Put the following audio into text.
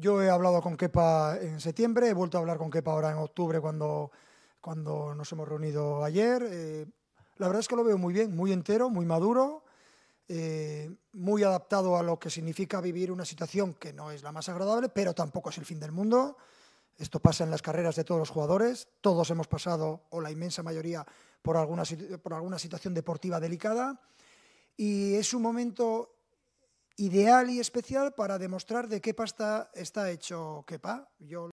Yo he hablado con Kepa en septiembre, he vuelto a hablar con Kepa ahora en octubre cuando, cuando nos hemos reunido ayer. Eh, la verdad es que lo veo muy bien, muy entero, muy maduro, eh, muy adaptado a lo que significa vivir una situación que no es la más agradable, pero tampoco es el fin del mundo. Esto pasa en las carreras de todos los jugadores. Todos hemos pasado, o la inmensa mayoría, por alguna, por alguna situación deportiva delicada. Y es un momento ideal y especial para demostrar de qué pasta está hecho quepa. Yo